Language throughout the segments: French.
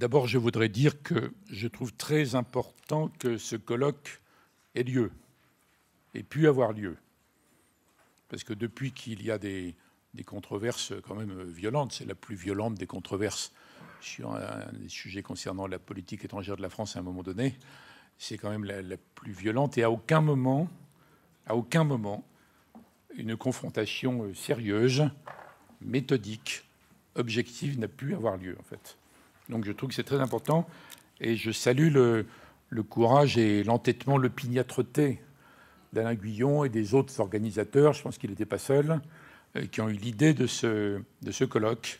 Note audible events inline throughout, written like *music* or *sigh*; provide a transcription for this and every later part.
D'abord, je voudrais dire que je trouve très important que ce colloque ait lieu et pu avoir lieu. Parce que depuis qu'il y a des, controverses quand même violentes, c'est la plus violente des controverses sur un, sujet concernant la politique étrangère de la France à un moment donné, c'est quand même la, plus violente et à aucun moment, à aucun moment, une confrontation sérieuse, méthodique, objective n'a pu avoir lieu en fait. Donc je trouve que c'est très important. Et je salue le, courage et l'entêtement, l'opiniâtreté d'Alain Guyon et des autres organisateurs, je pense qu'il n'était pas seul, euh, qui ont eu l'idée de ce, de ce colloque.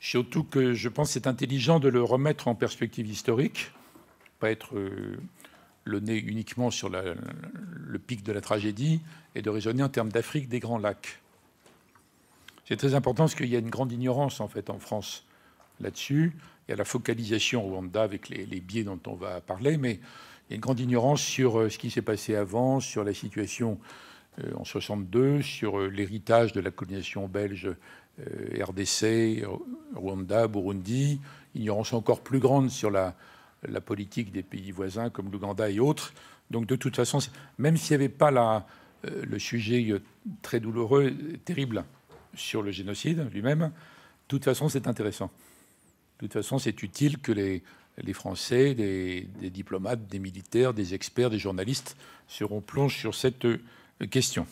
Surtout que je pense que c'est intelligent de le remettre en perspective historique, pas être euh, le nez uniquement sur le pic de la tragédie et de raisonner en termes d'Afrique des Grands Lacs. C'est très important parce qu'il y a une grande ignorance en fait en France là-dessus. Il y a la focalisation Rwanda avec les, biais dont on va parler, mais il y a une grande ignorance sur euh, ce qui s'est passé avant, sur la situation euh, en 62, sur euh, l'héritage de la colonisation belge RDC, Rwanda, Burundi, ignorance encore plus grande sur la, la politique des pays voisins comme l'Ouganda et autres. Donc de toute façon, même s'il n'y avait pas le sujet très douloureux, terrible sur le génocide lui-même, de toute façon c'est intéressant de toute façon, c'est utile que les, Français, des, diplomates, des militaires, des experts, des journalistes seront plongés sur cette euh, question.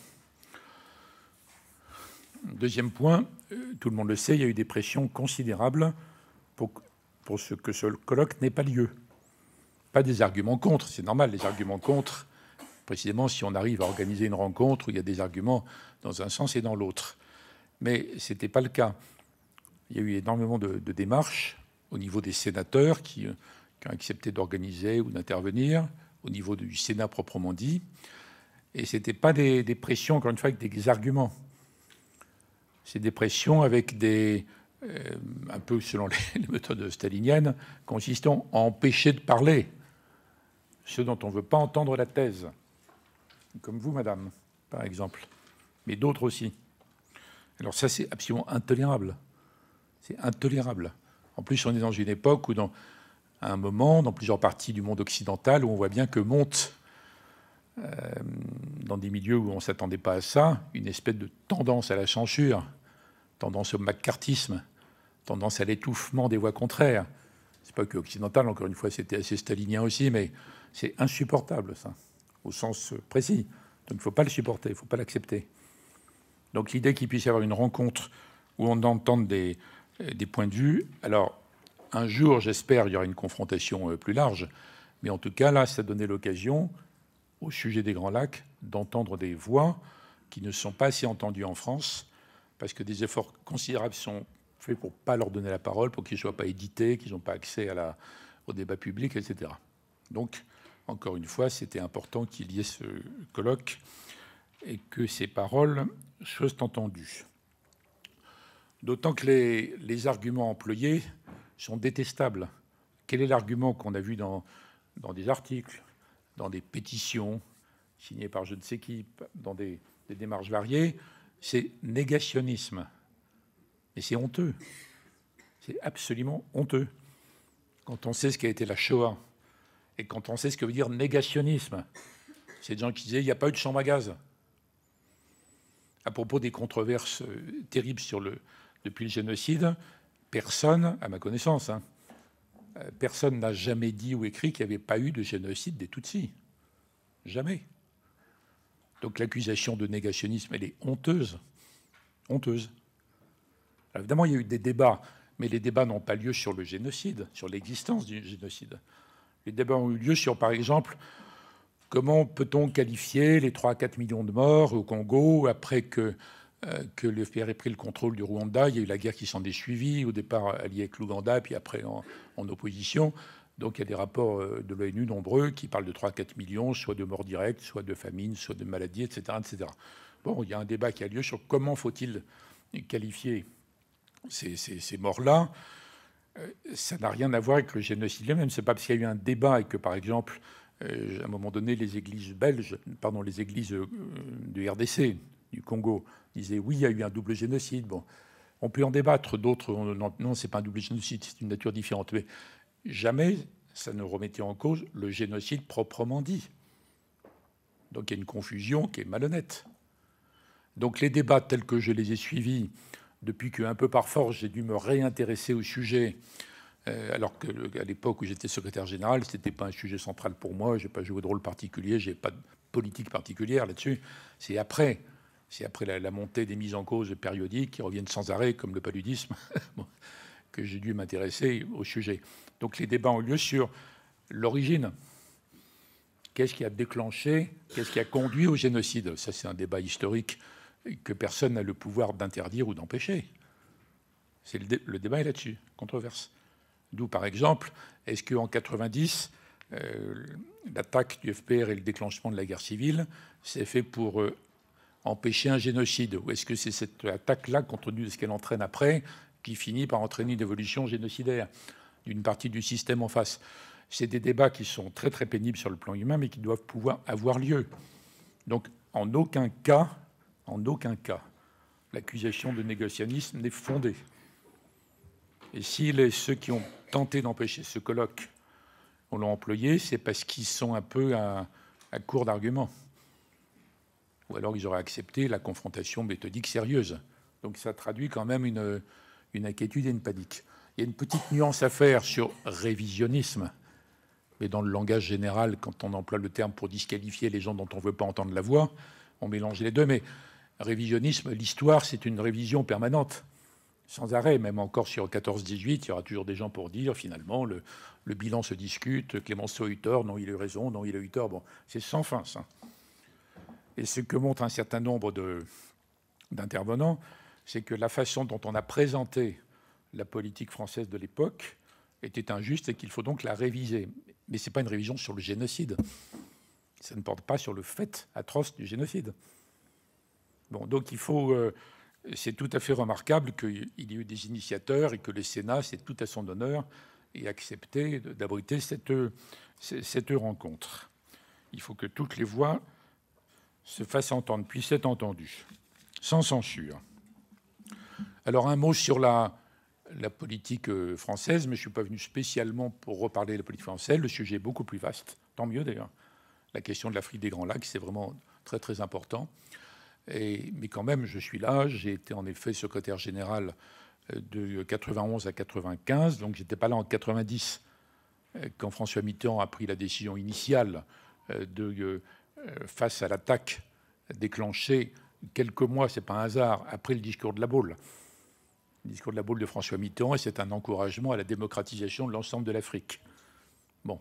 Deuxième point, euh, tout le monde le sait, il y a eu des pressions considérables pour, pour ce que ce colloque n'ait pas lieu. Pas des arguments contre, c'est normal, les arguments contre, précisément si on arrive à organiser une rencontre où il y a des arguments dans un sens et dans l'autre. Mais ce n'était pas le cas. Il y a eu énormément de démarches au niveau des sénateurs euh, qui, ont accepté d'organiser ou d'intervenir, au niveau du Sénat proprement dit. Et ce n'était pas des, pressions, encore une fois, avec des arguments. C'est des pressions avec des, euh, un peu selon *laughs* les, méthodes staliniennes, consistant à empêcher de parler ceux dont on ne veut pas entendre la thèse, comme vous, madame, par exemple, mais d'autres aussi. Alors ça, c'est absolument intolérable. C'est intolérable. En plus, on est dans une époque ou dans un moment, dans plusieurs parties du monde occidental, où on voit bien que monte, euh, dans des milieux où on ne s'attendait pas à ça, une espèce de tendance à la censure, tendance au macartisme, tendance à l'étouffement des voix contraires. C'est pas que occidental, encore une fois, c'était assez stalinien aussi, mais c'est insupportable, ça, au sens précis. Donc il ne faut pas le supporter, il ne faut pas l'accepter. Donc l'idée qu'il puisse y avoir une rencontre où on entende des, euh, des points de vue. Alors, un jour, j'espère, il y aura une confrontation euh, plus large, mais en tout cas, là, ça donnait l'occasion, au sujet des Grands Lacs, d'entendre des voix qui ne sont pas assez entendues en France, parce que des efforts considérables sont faits pour ne pas leur donner la parole, pour qu'ils ne soient pas édités, qu'ils n'ont pas accès au débat public, etc. Donc, encore une fois, c'était important qu'il y ait ce colloque et que ces paroles soient entendues. D'autant que les, arguments employés sont détestables. Quel est l'argument qu'on a vu dans, des articles, dans des pétitions signées par je ne sais qui, dans des, démarches variées C'est négationnisme. Et c'est honteux. C'est absolument honteux. Quand on sait ce qu'a été la Shoah et quand on sait ce que veut dire négationnisme, c'est des gens qui disaient il n'y a pas eu de chambre à gaz. À propos des controverses euh, terribles sur le, depuis le génocide, personne, à ma connaissance, hein, euh, personne n'a jamais dit ou écrit qu'il n'y avait pas eu de génocide des Tutsis. Jamais. Donc l'accusation de négationnisme, elle est honteuse. Honteuse. évidemment, il y a eu des débats, mais les débats n'ont pas lieu sur le génocide, sur l'existence du génocide. Les débats ont eu lieu sur, par exemple, comment peut-on qualifier les 3 4 millions de morts au Congo après que euh, que le FPR ait pris le contrôle du Rwanda. Il y a eu la guerre qui s'en est suivie, au départ alliée avec l'Ouganda, puis après en, opposition. Donc il y a des rapports euh, de l'ONU nombreux qui parlent de 3 4 millions, soit de morts directes, soit de famines, soit de maladies, etc., etc. Bon, il y a un débat qui a lieu sur comment faut-il qualifier ces, morts-là. Euh, ça n'a rien à voir avec le génocide lui-même. C'est pas parce qu'il y a eu un débat et que, par exemple, à un moment donné, les églises belges, pardon, les églises du RDC, du Congo disait oui, il y a eu un double génocide. Bon, on peut en débattre. D'autres, non, ce c'est pas un double génocide, c'est une nature différente. Mais jamais ça ne remettait en cause le génocide proprement dit. Donc il y a une confusion qui est malhonnête. Donc les débats tels que je les ai suivis, depuis que, un peu par force, j'ai dû me réintéresser au sujet, euh, alors qu'à l'époque où j'étais secrétaire général, ce n'était pas un sujet central pour moi, je n'ai pas joué de rôle particulier, je n'ai pas de politique particulière là-dessus. C'est après c'est après la, montée des mises en cause périodiques qui reviennent sans arrêt, comme le paludisme, *laughs* que j'ai dû m'intéresser au sujet. Donc les débats ont lieu sur l'origine. Qu'est-ce qui a déclenché, qu'est-ce qui a conduit au génocide Ça, c'est un débat historique que personne n'a le pouvoir d'interdire ou d'empêcher. C'est le, débat est là-dessus, controverse. D'où, par exemple, est-ce qu'en 1990, euh, l'attaque du FPR et le déclenchement de la guerre civile s'est fait pour euh, empêcher un génocide Ou est-ce que c'est cette attaque-là, compte tenu ce qu'elle entraîne après, qui finit par entraîner une évolution génocidaire d'une partie du système en face C'est des débats qui sont très très pénibles sur le plan humain, mais qui doivent pouvoir avoir lieu. Donc en aucun cas, en aucun cas, l'accusation de négocianisme n'est fondée. Et si ceux qui ont tenté d'empêcher ce colloque on employé, c'est parce qu'ils sont un peu à, à court d'arguments ou alors ils auraient accepté la confrontation méthodique sérieuse. Donc ça traduit quand même une, inquiétude et une panique. Il y a une petite nuance à faire sur révisionnisme, mais dans le langage général, quand on emploie le terme pour disqualifier les gens dont on ne veut pas entendre la voix, on mélange les deux. Mais révisionnisme, l'histoire, c'est une révision permanente, sans arrêt, même encore sur 14-18, il y aura toujours des gens pour dire, finalement, le, le bilan se discute, Clémenceau a eu tort, non, il a eu raison, non, il a eu tort. Bon, c'est sans fin, ça. Et ce que montre un certain nombre d'intervenants, c'est que la façon dont on a présenté la politique française de l'époque était injuste et qu'il faut donc la réviser. Mais ce n'est pas une révision sur le génocide. Ça ne porte pas sur le fait atroce du génocide. Bon, donc il faut. Euh, c'est tout à fait remarquable qu'il y ait eu des initiateurs et que le Sénat, c'est tout à son honneur, ait accepté d'abriter cette, euh, cette rencontre. Il faut que toutes les voix se fasse entendre, puisse être entendu, sans censure. Alors un mot sur la, politique euh, française, mais je ne suis pas venu spécialement pour reparler de la politique française. Le sujet est beaucoup plus vaste, tant mieux d'ailleurs. La question de l'Afrique des Grands Lacs, c'est vraiment très très important. mais quand même, je suis là. J'ai été en effet secrétaire général euh, de 91 à 95, donc j'étais pas là en 90 euh, quand François Mitterrand a pris la décision initiale de euh, face à l'attaque déclenchée quelques mois, c'est pas un hasard, après le discours de la boule. Le discours de la boule de François Mitterrand, et c'est un encouragement à la démocratisation de l'ensemble de l'Afrique. Bon,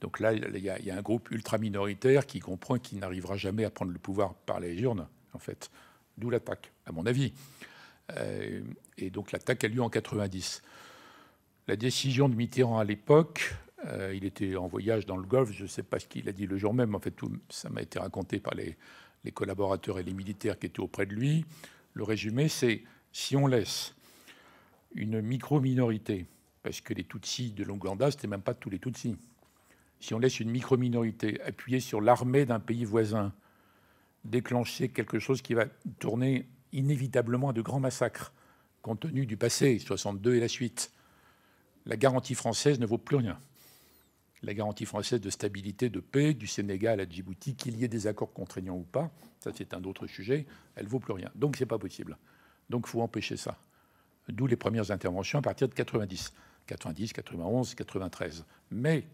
donc là, il y, a un groupe ultra-minoritaire qui comprend qu'il n'arrivera jamais à prendre le pouvoir par les urnes, en fait. D'où l'attaque, à mon avis. Euh, et donc l'attaque a lieu en 90. La décision de Mitterrand à l'époque, euh, il était en voyage dans le Golfe, je ne sais pas ce qu'il a dit le jour même. En fait, tout ça m'a été raconté par les, collaborateurs et les militaires qui étaient auprès de lui. Le résumé, c'est si on laisse une micro-minorité, parce que les Tutsis de l'Ouganda, ce même pas tous les Tutsis, si on laisse une micro-minorité appuyée sur l'armée d'un pays voisin, déclencher quelque chose qui va tourner inévitablement à de grands massacres, compte tenu du passé, 62 et la suite, la garantie française ne vaut plus rien la garantie française de stabilité, de paix du Sénégal à Djibouti, qu'il y ait des accords contraignants ou pas, ça c'est un autre sujet, elle ne vaut plus rien. Donc ce n'est pas possible. Donc faut empêcher ça. D'où les premières interventions à partir de 90, 90, 91, 93. Mais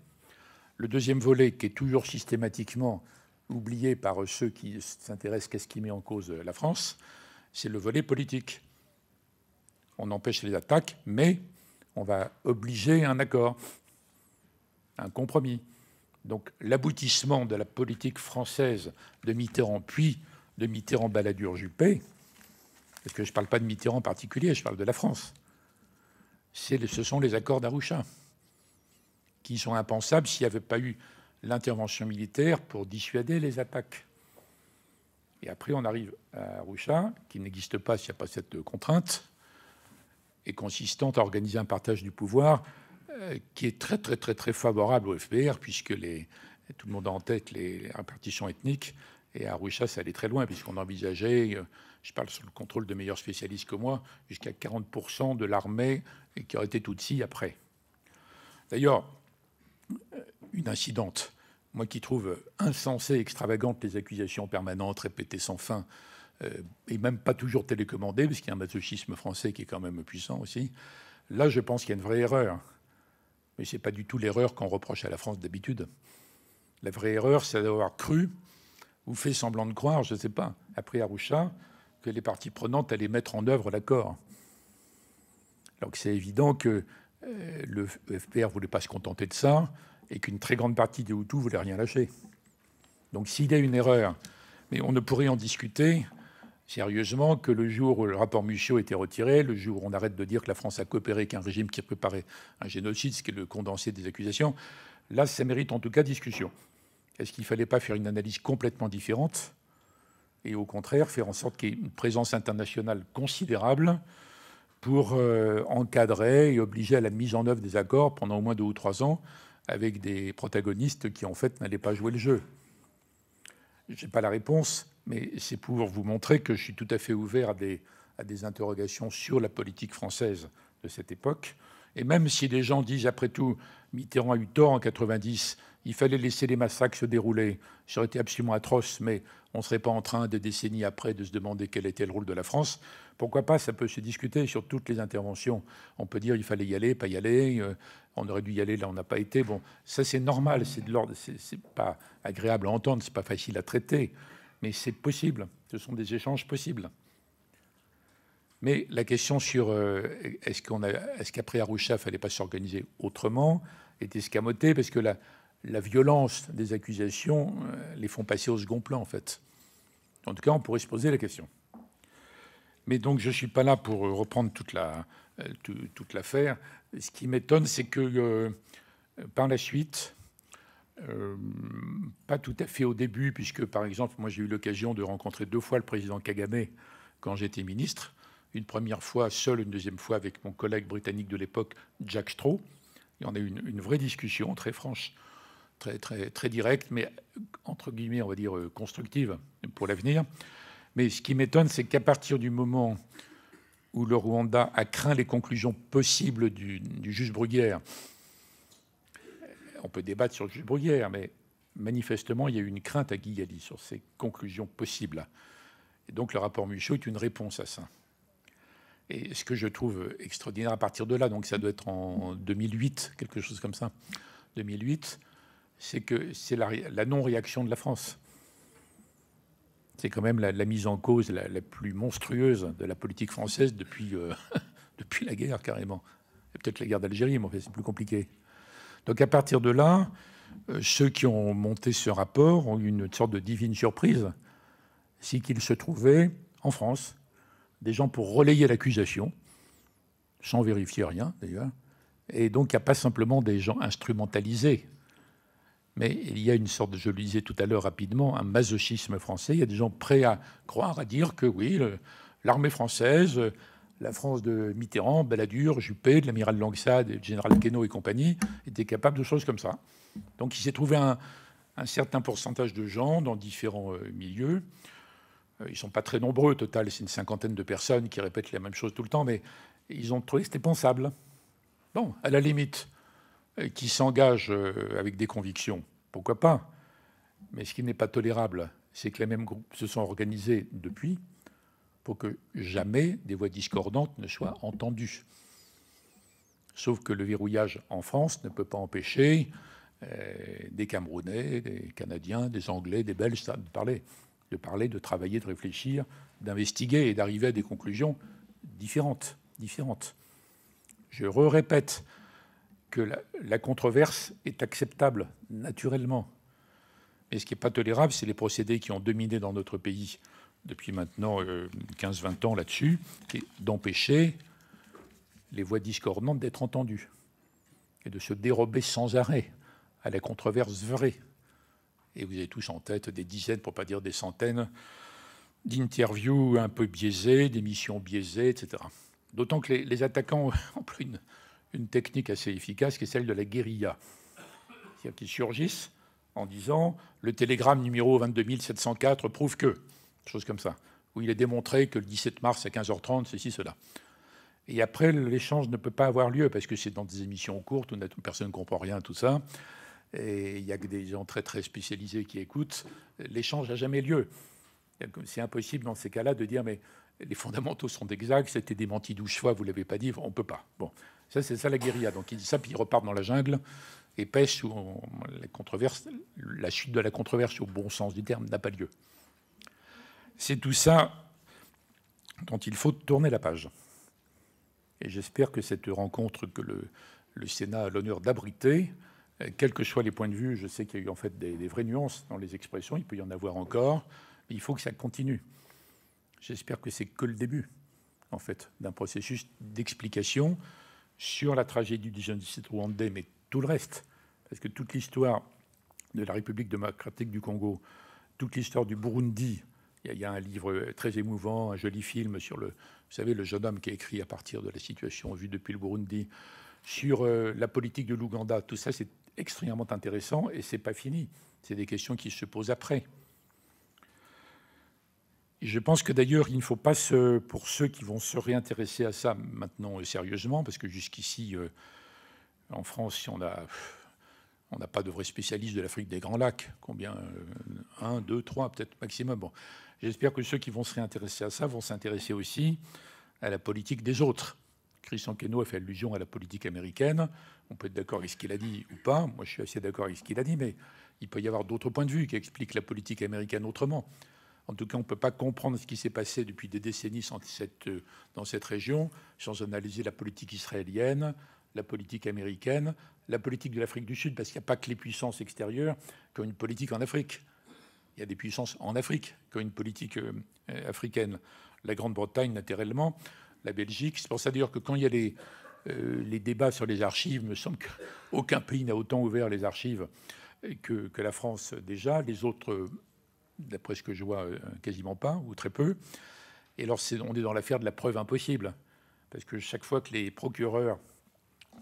le deuxième volet, qui est toujours systématiquement oublié par ceux qui s'intéressent qu'est-ce qui met en cause la France, c'est le volet politique. On empêche les attaques, mais on va obliger un accord un compromis. Donc l'aboutissement de la politique française de Mitterrand puis de Mitterrand Balladur Juppé, parce que je ne parle pas de Mitterrand en particulier, je parle de la France, ce sont les accords d'Arusha, qui sont impensables s'il n'y avait pas eu l'intervention militaire pour dissuader les attaques. Et après, on arrive à Arusha, qui n'existe pas s'il n'y a pas cette contrainte, et consistante à organiser un partage du pouvoir euh, qui est très très très très favorable au FPR, puisque tout le monde a en tête les répartitions ethniques. Et à Arusha, ça allait très loin, puisqu'on envisageait, euh, je parle sur le contrôle de meilleurs spécialistes que moi, jusqu'à 40% de l'armée qui aurait été Tutsi après. D'ailleurs, euh, une incidente, moi qui trouve insensée, extravagante les accusations permanentes répétées sans fin, et même pas toujours télécommandées, parce qu'il y a un masochisme français qui est quand même puissant aussi. Là, je pense qu'il y a une vraie erreur. Mais ce n'est pas du tout l'erreur qu'on reproche à la France d'habitude. La vraie erreur, c'est d'avoir cru ou fait semblant de croire, je ne sais pas, après Arusha, que les parties prenantes allaient mettre en œuvre l'accord. Donc c'est évident que euh, le FPR ne voulait pas se contenter de ça et qu'une très grande partie des Hutus ne voulait rien lâcher. Donc s'il y a une erreur, mais on ne pourrait en discuter sérieusement que le jour où le rapport Michaud était retiré, le jour où on arrête de dire que la France a coopéré avec un régime qui préparait un génocide, ce qui est le condensé des accusations, là, ça mérite en tout cas discussion. Est-ce qu'il ne fallait pas faire une analyse complètement différente et au contraire faire en sorte qu'il y ait une présence internationale considérable pour euh, encadrer et obliger à la mise en œuvre des accords pendant au moins deux ou trois ans avec des protagonistes qui en fait n'allaient pas jouer le jeu je n'ai pas la réponse, mais c'est pour vous montrer que je suis tout à fait ouvert à des, interrogations sur la politique française de cette époque. Et même si les gens disent, après tout, Mitterrand a eu tort en 90, il fallait laisser les massacres se dérouler. Ça aurait été absolument atroce, mais on ne serait pas en train, des décennies après, de se demander quel était le rôle de la France. Pourquoi pas Ça peut se discuter sur toutes les interventions. On peut dire il fallait y aller, pas y aller. Euh, on aurait dû y aller, là on n'a pas été. Bon, ça c'est normal, c'est de l'ordre, c'est pas agréable à entendre, c'est pas facile à traiter, mais c'est possible. Ce sont des échanges possibles. Mais la question sur euh, est-ce qu'on est-ce qu'après fallait pas s'organiser autrement, est escamotée parce que la, la violence des accusations euh, les font passer au second plan, en fait. En tout cas, on pourrait se poser la question. Mais donc, je ne suis pas là pour euh, reprendre toute la, euh, toute l'affaire. Ce qui m'étonne, c'est que par la suite, pas tout à fait au début, puisque par exemple, moi j'ai eu l'occasion de rencontrer deux fois le président Kagame quand j'étais ministre. Une première fois seul, une deuxième fois avec mon collègue britannique de l'époque, Jack Straw. Il y en a eu une, une vraie discussion très franche très, très, directe, mais entre guillemets, on va dire euh, constructive pour l'avenir. Mais ce qui m'étonne, c'est qu'à partir du moment où le Rwanda a craint les conclusions possibles du, juge Bruguière, on peut débattre sur le juge Bruguière, mais manifestement, il y a eu une crainte à Guigali sur ces conclusions possibles. Et donc le rapport Michaud est une réponse à ça. Et ce que je trouve extraordinaire à partir de là, donc ça doit être en 2008, quelque chose comme ça, 2008, c'est que c'est la, non-réaction de la France. C'est quand même la, mise en cause la, plus monstrueuse de la politique française depuis, euh, *laughs* depuis la guerre, carrément. peut-être la guerre d'Algérie, mais en fait, c'est plus compliqué. Donc à partir de là, euh, ceux qui ont monté ce rapport ont eu une sorte de divine surprise. C'est qu'il se trouvait en France des gens pour relayer l'accusation, sans vérifier rien d'ailleurs, et donc il n'y a pas simplement des gens instrumentalisés mais il y a une sorte, je le disais tout à l'heure rapidement, un masochisme français. Il y a des gens prêts à croire, à dire que oui, l'armée française, la France de Mitterrand, Balladur, Juppé, de l'amiral Langsade, du général Queneau et compagnie, étaient capables de choses comme ça. Donc il s'est trouvé un, certain pourcentage de gens dans différents euh, milieux. Euh, ils ne sont pas très nombreux, au total, c'est une cinquantaine de personnes qui répètent la même chose tout le temps, mais ils ont trouvé que c'était pensable. Bon, à la limite, euh, qui s'engagent euh, avec des convictions. Pourquoi pas Mais ce qui n'est pas tolérable, c'est que les mêmes groupes se sont organisés depuis pour que jamais des voix discordantes ne soient entendues. Sauf que le verrouillage en France ne peut pas empêcher euh, des Camerounais, des Canadiens, des Anglais, des Belges de parler, de parler, de travailler, de réfléchir, d'investiguer et d'arriver à des conclusions différentes. différentes. Je re répète, que la, controverse est acceptable naturellement. Mais ce qui n'est pas tolérable, c'est les procédés qui ont dominé dans notre pays depuis maintenant 15-20 euh, ans là-dessus, et d'empêcher les voix discordantes d'être entendues et de se dérober sans arrêt à la controverse vraie. Et vous avez tous en tête des dizaines, pour ne pas dire des centaines, d'interviews un peu biaisées, d'émissions biaisées, etc. D'autant que les, attaquants attaquants *laughs* emploient une, une technique assez efficace qui est celle de la guérilla. C'est-à-dire qu'ils surgissent en disant le télégramme numéro 22704 prouve que, chose comme ça, où il est démontré que le 17 mars à 15h30, ceci, cela. Et après, l'échange ne peut pas avoir lieu parce que c'est dans des émissions courtes où personne ne comprend rien à tout ça. Et il n'y a que des gens très très spécialisés qui écoutent. L'échange n'a jamais lieu. C'est impossible dans ces cas-là de dire mais les fondamentaux sont exacts, c'était démenti douze fois, vous l'avez pas dit, on ne peut pas. Bon. Ça, c'est ça la guérilla. Donc il dit ça, puis ils repartent dans la jungle et pêche. où la, chute de la controverse, au bon sens du terme, n'a pas lieu. C'est tout ça dont il faut tourner la page. Et j'espère que cette rencontre que le, Sénat a l'honneur d'abriter, quels que soient les points de vue, je sais qu'il y a eu en fait des, des vraies nuances dans les expressions, il peut y en avoir encore, mais il faut que ça continue. J'espère que c'est que le début, en fait, d'un processus d'explication sur la tragédie du 17 rwandais, mais tout le reste, parce que toute l'histoire de la République démocratique du Congo, toute l'histoire du Burundi, il y, a un livre très émouvant, un joli film sur le, vous savez, le jeune homme qui a écrit à partir de la situation vue depuis le Burundi, sur euh, la politique de l'Ouganda, tout ça c'est extrêmement intéressant et ce n'est pas fini, c'est des questions qui se posent après je pense que d'ailleurs, il ne faut pas se, pour ceux qui vont se réintéresser à ça maintenant euh, sérieusement, parce que jusqu'ici, euh, en France, on a on n'a pas de vrais spécialistes de l'Afrique des Grands Lacs. Combien euh, Un, deux, trois, peut-être maximum. J'espère que ceux qui vont se réintéresser à ça vont s'intéresser aussi à la politique des autres. Christian Queneau a fait allusion à la politique américaine. On peut être d'accord avec ce qu'il a dit ou pas. Moi, je suis assez d'accord avec ce qu'il a dit, mais il peut y avoir d'autres points de vue qui expliquent la politique américaine autrement. En tout cas, on ne peut pas comprendre ce qui s'est passé depuis des décennies euh, dans cette région sans analyser la politique israélienne, la politique américaine, la politique de l'Afrique du Sud, parce qu'il n'y a pas que les puissances extérieures qui ont une politique en Afrique. Il y a des puissances en Afrique qui ont une politique euh, euh, africaine. La Grande-Bretagne, naturellement, la Belgique. C'est pour ça d'ailleurs que quand il y a les, les débats sur les archives, il me semble qu'aucun pays n'a autant ouvert les archives que, que, la France déjà. Les autres d'après ce que je vois, euh, quasiment pas, ou très peu. Et alors, on est dans l'affaire de la preuve impossible, parce que chaque fois que les procureurs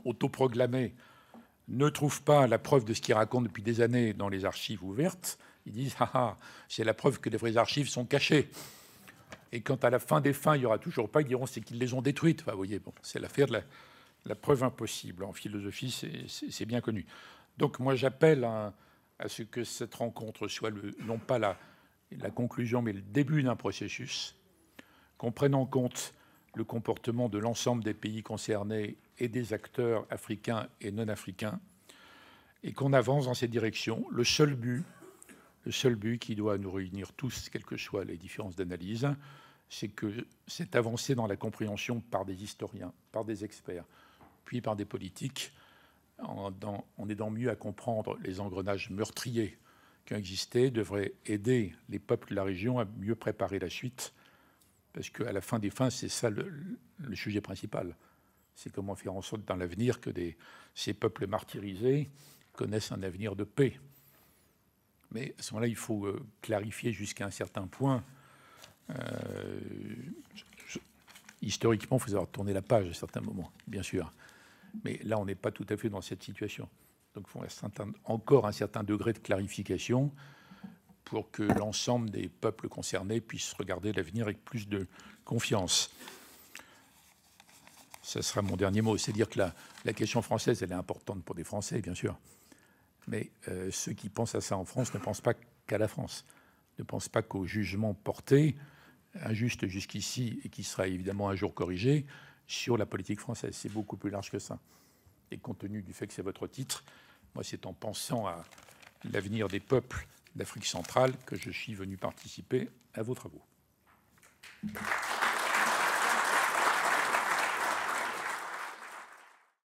autoproclamés ne trouvent pas la preuve de ce qu'ils racontent depuis des années dans les archives ouvertes, ils disent ah, ah, c'est la preuve que les vraies archives sont cachées. Et quand à la fin des fins, il n'y aura toujours pas, ils diront c'est qu'ils les ont détruites. vous voyez, bon, c'est l'affaire de la, la, preuve impossible. En philosophie, c'est bien connu. Donc moi, j'appelle un, à ce que cette rencontre soit non pas la, conclusion, mais le début d'un processus, qu'on prenne en compte le comportement de l'ensemble des pays concernés et des acteurs africains et non africains, et qu'on avance dans cette direction. Le seul but, le seul but qui doit nous réunir tous, quelles que soient les différences d'analyse, c'est que cette avancée dans la compréhension par des historiens, par des experts, puis par des politiques, en, aidant mieux à comprendre les engrenages meurtriers qui ont existé, devrait aider les peuples de la région à mieux préparer la suite. Parce qu'à la fin des fins, c'est ça le, sujet principal. C'est comment faire en sorte dans l'avenir que ces peuples martyrisés connaissent un avenir de paix. Mais à ce moment-là, il faut euh, clarifier jusqu'à un certain point. Euh, historiquement, il faut avoir tourné la page à certains moments, bien sûr. Mais là, on n'est pas tout à fait dans cette situation. Donc il faut encore un certain degré de clarification pour que l'ensemble des peuples concernés puissent regarder l'avenir avec plus de confiance. Ce sera mon dernier mot. C'est à dire que la, question française, elle est importante pour des Français, bien sûr. Mais euh, ceux qui pensent à ça en France ne pensent pas qu'à la France, ne pensent pas qu'au jugement porté, injuste jusqu'ici et qui sera évidemment un jour corrigé, sur la politique française. C'est beaucoup plus large que ça. Et compte tenu du fait que c'est votre titre, moi, c'est en pensant à l'avenir des peuples d'Afrique centrale que je suis venu participer à vos travaux.